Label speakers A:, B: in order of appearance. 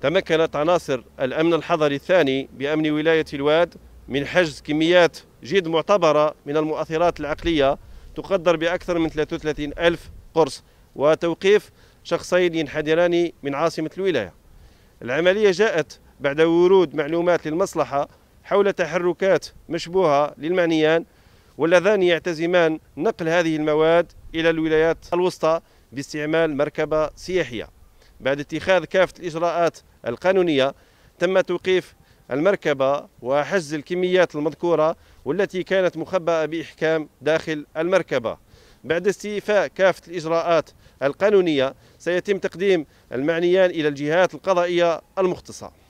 A: تمكنت عناصر الأمن الحضري الثاني بأمن ولاية الواد من حجز كميات جد معتبرة من المؤثرات العقلية تقدر بأكثر من 33 ألف قرص وتوقيف شخصين ينحدران من عاصمة الولاية العملية جاءت بعد ورود معلومات للمصلحة حول تحركات مشبوهة للمعنيان واللذان يعتزمان نقل هذه المواد إلى الولايات الوسطى باستعمال مركبة سياحية بعد اتخاذ كافة الإجراءات القانونية تم توقيف المركبة وحجز الكميات المذكورة والتي كانت مخبأة بإحكام داخل المركبة بعد استيفاء كافة الإجراءات القانونية سيتم تقديم المعنيان إلى الجهات القضائية
B: المختصة